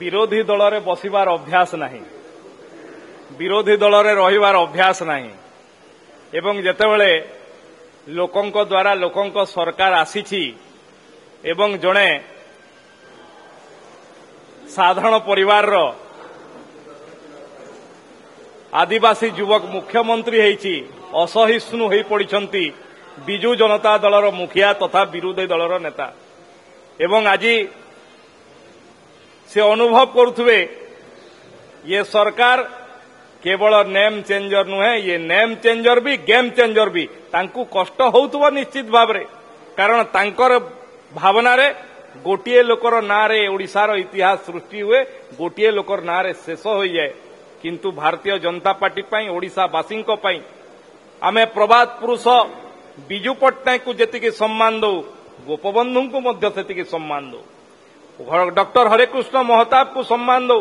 ବିରୋଧୀ ଦଳରେ ବସିବାର ଅଭ୍ୟାସ ନାହିଁ ବିରୋଧୀ ଦଳରେ ରହିବାର ଅଭ୍ୟାସ ନାହିଁ ଏବଂ ଯେତେବେଳେ ଲୋକଙ୍କ ଦ୍ୱାରା ଲୋକଙ୍କ ସରକାର ଆସିଛି ଏବଂ ଜଣେ ସାଧାରଣ ପରିବାରର ଆଦିବାସୀ ଯୁବକ ମୁଖ୍ୟମନ୍ତ୍ରୀ ହୋଇଛି ଅସହିଷ୍ଣୁ ହୋଇପଡ଼ିଛନ୍ତି ବିଜୁ ଜନତା ଦଳର ମୁଖିଆ ତଥା ବିରୋଧୀ ଦଳର ନେତା ଏବଂ ଆଜି से अनुभव कर सरकार केवल नेम चेंजर नुहे ये नेम चेंजर भी गेम चेंजर भी कष्ट होश्चित भाव कारण भावन गोटे लोकर नाशार इतिहास सृष्टि हुए गोटे लोकर ना शेष हो जाए किंतु भारतीय जनता पार्टी ओडावासी आम प्रभात पुरुष विजु पट्टनायक जी सम्मान दौ गोपबंधु को सम्मान दौ डॉक्टर हरे कृष्ण को सम्मान दो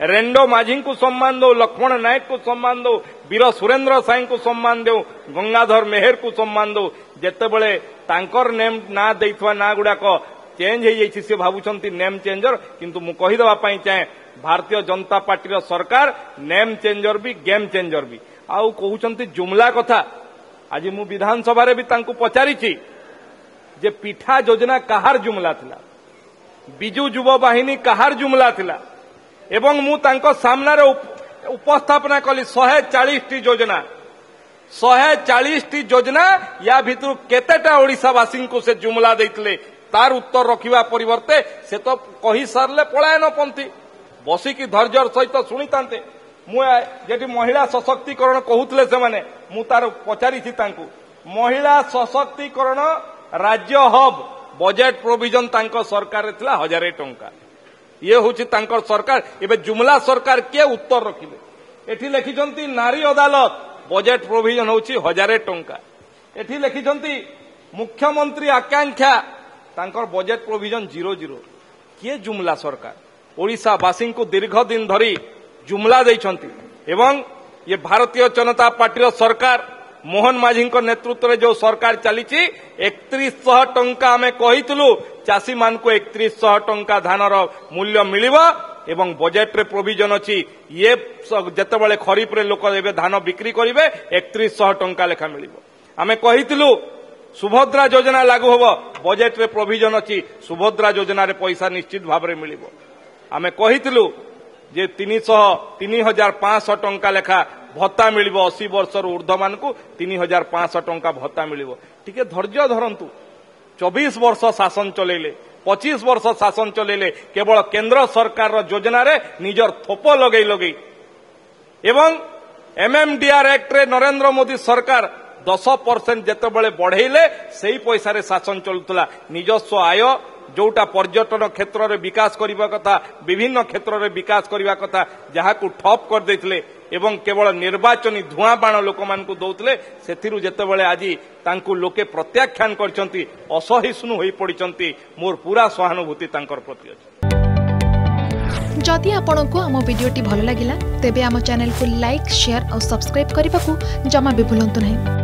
रेंडो माझी को सम्मान दो लक्ष्मण नायक को सम्मान दो वीर सुरेंद्र साई को सम्मान दो गंगाधर मेहर को सम्मान दो जिते तांकर नेम ना देवा ना गुड़ाक चेंज हो सी भावुंट नेम चेंजर किंतु मु चाहे भारतीय जनता पार्टी सरकार नेम चेंजर भी गेम चेंजर भी आउ कहते जुमला कथा आज मु विधानसभा पचारि जे पिठा योजना कहार जुमला था বিজু যুব বাহিনী কাহাৰ জুমলা লা এবং মু সামনারে উপস্থাপনা কলি শহে চাশটি যোজনা শহে চাশটি যোজনা ইয়া ভিতর কেতেটা ওড়শাবাসী সে জুমলা দিয়ে তার উত্তর রক্ষা পরিবর্তে সে তো কহিসারলে পলায়ন পন্থী বসিকি ধৈর্যর সহিত শুনে মু যেটি মহিলা সশক্তিকৰণ কুলে সে তাৰ পচাৰিছি তা মহিলা সশক্তিকৰণ ৰাজ্য হব ବଜେଟ୍ ପ୍ରୋଭିଜନ ତାଙ୍କ ସରକାରରେ ଥିଲା ହଜାରେ ଟଙ୍କା ଇଏ ହେଉଛି ତାଙ୍କର ସରକାର ଏବେ ଜୁମଲା ସରକାର କିଏ ଉତ୍ତର ରଖିଲେ ଏଠି ଲେଖିଛନ୍ତି ନାରୀ ଅଦାଲତ ବଜେଟ୍ ପ୍ରୋଭିଜନ ହେଉଛି ହଜାରେ ଟଙ୍କା ଏଠି ଲେଖିଛନ୍ତି ମୁଖ୍ୟମନ୍ତ୍ରୀ ଆକାଂକ୍ଷା ତାଙ୍କର ବଜେଟ୍ ପ୍ରୋଭିଜନ ଜିରୋ ଜିରୋ କିଏ ଜୁମଲା ସରକାର ଓଡ଼ିଶାବାସୀଙ୍କୁ ଦୀର୍ଘ ଦିନ ଧରି ଜୁମଲା ଦେଇଛନ୍ତି ଏବଂ ଇଏ ଭାରତୀୟ ଜନତା ପାର୍ଟିର ସରକାର মোহন মাঝিঙ্ক নেতৃত্বরে যে সরকার চালিছি একত্রিশশহ টঙ্কা আমি কহিলু চাষী মানুষ একত্রিশশহ টঙ্কা ধানর মূল্য মিলব এবং বজেটরে প্রোভিজন অছি ইয়ে যেতবে খরিফরে লোক এবে ধান বিক্রি করবে একত্রিশশহ টঙ্কা লেখা মিলব আমি কহিলু সুভদ্রা যোজনা লাগু হব বজেটরে প্রোভিজন অছি সুভদ্রা যোজনার পয়সা নিশ্চিত ভাবে মিলব আমি কহিলু যে তিনশহ তিন হাজার পাঁচশহ টঙ্কা লেখা ভত্তা মিলব অশী বর্ষর ঊর্ধ্ব মানুষ তিন হাজার পাঁচশ টঙ্কা ভত্তা মিলব টিকে ধৈর্য ধরতু চবিশ বর্ষ শাসন চলাইলে পঁচিশ বর্ষ শাসন চলাইলে কেবল কেন্দ্র সরকারর যোজনারে নিজর থোপ লগাই লগাই এবং এমএমডিআর আক্টরে নরেন্দ্র মোদী সরকার দশ পরসেন্ট যেতবে বড়াইলে সেই পয়সার শাসন চলুলা নিজস্ব আয় ଯୋଉଟା ପର୍ଯ୍ୟଟନ କ୍ଷେତ୍ରରେ ବିକାଶ କରିବା କଥା ବିଭିନ୍ନ କ୍ଷେତ୍ରରେ ବିକାଶ କରିବା କଥା ଯାହାକୁ ଠପ୍ କରିଦେଇଥିଲେ এবং কেবল নির্বাচনী ধোঁয়া বাণা লোকমানক দौलতে সেটির জেতে বলে আজি তাকু লোকে প্রত্যাক্ষান করচন্তি অসহিসনু হই পড়িচন্তি মোর পুরা সহানুভুতি তাকর প্রতি যদি आपणক আম ভিডিওটি ভাল লাগিলা তেবে আম চ্যানেল কো লাইক শেয়ার অ সাবস্ক্রাইব করিবা কো জমা বি ভুলন্ত নহি